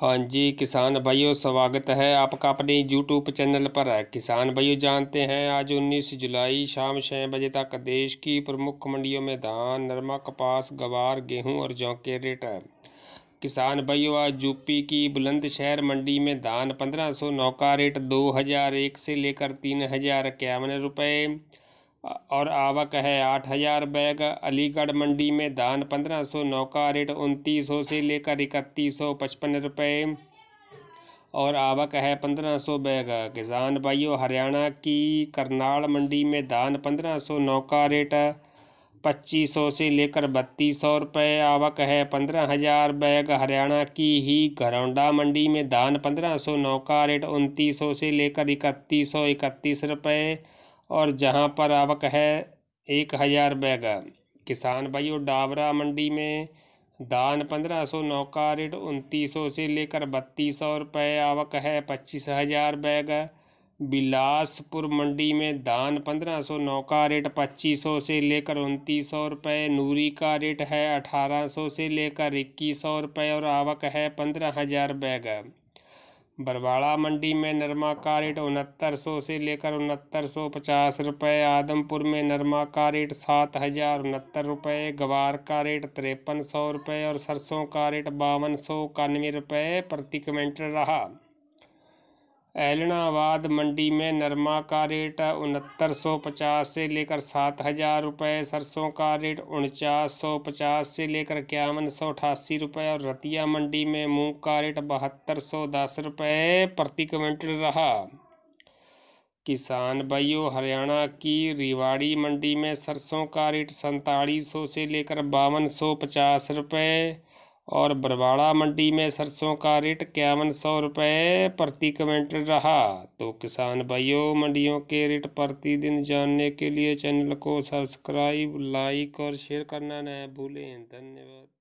हाँ जी किसान भाइयों स्वागत है आपका अपने यूट्यूब चैनल पर है किसान भाइयों जानते हैं आज 19 जुलाई शाम छः बजे तक देश की प्रमुख मंडियों में धान नरमा कपास गवार गेहूं और जौ के रेट है किसान भाइयों आज यूपी की बुलंदशहर मंडी में धान पंद्रह सौ नौ का रेट दो हज़ार एक से लेकर तीन हज़ार इक्यावन रुपये और आवक है आठ हजार बैग अलीगढ़ मंडी में धान पंद्रह सौ नौ का रेट उनतीस सौ से लेकर इकतीस सौ पचपन रुपये और आवक है पंद्रह सौ बैग किसान भाइयों हरियाणा की करनाल मंडी में धान पंद्रह सौ नौ का रेट पच्चीस सौ से लेकर बत्तीस सौ रुपये आवक है पंद्रह हज़ार बैग हरियाणा की ही घरौंडा मंडी में धान पंद्रह सौ नौ का रेट उनतीस सौ से लेकर इकतीस सौ इकतीस रुपये और जहाँ पर आवक है एक हज़ार बैग किसान भाइयों डाबरा मंडी में दान पंद्रह सौ नौका रेट उनतीस सौ से लेकर बत्तीस सौ रुपये आवक है पच्चीस हज़ार बैग बिलासपुर मंडी में दान पंद्रह सौ नौ का रेट पच्चीस सौ से लेकर उनतीस सौ रुपये नूरी का रेट है अठारह सौ से लेकर इक्कीस सौ रुपये और आवक है पंद्रह हज़ार बैग बरवाड़ा मंडी में नरमा का रेट उनहत्तर सौ से लेकर उनहत्तर सौ पचास रुपये आदमपुर में नरमा का रेट सात हज़ार उनहत्तर रुपये गवार का रेट तिरपन सौ रुपये और सरसों का रेट बावन सौ इक्यानवे रुपये प्रति क्विंटल रहा एलनाबाद मंडी में नरमा का रेट उनहत्तर सौ पचास से लेकर सात हज़ार रुपये सरसों का रेट उनचास सौ पचास से लेकर इक्यावन सौ अठासी रुपये और रतिया मंडी में मूंग का रेट बहत्तर सौ दस रुपये प्रति क्विंटल रहा किसान भाइयों हरियाणा की रिवाड़ी मंडी में सरसों का रेट सैंतालीस सौ से लेकर बावन सौ पचास रुपये और बरवाड़ा मंडी में सरसों का रेट इक्यावन सौ रुपये प्रति क्विंटल रहा तो किसान भाइयों मंडियों के रेट प्रतिदिन जानने के लिए चैनल को सब्सक्राइब लाइक और शेयर करना न भूलें धन्यवाद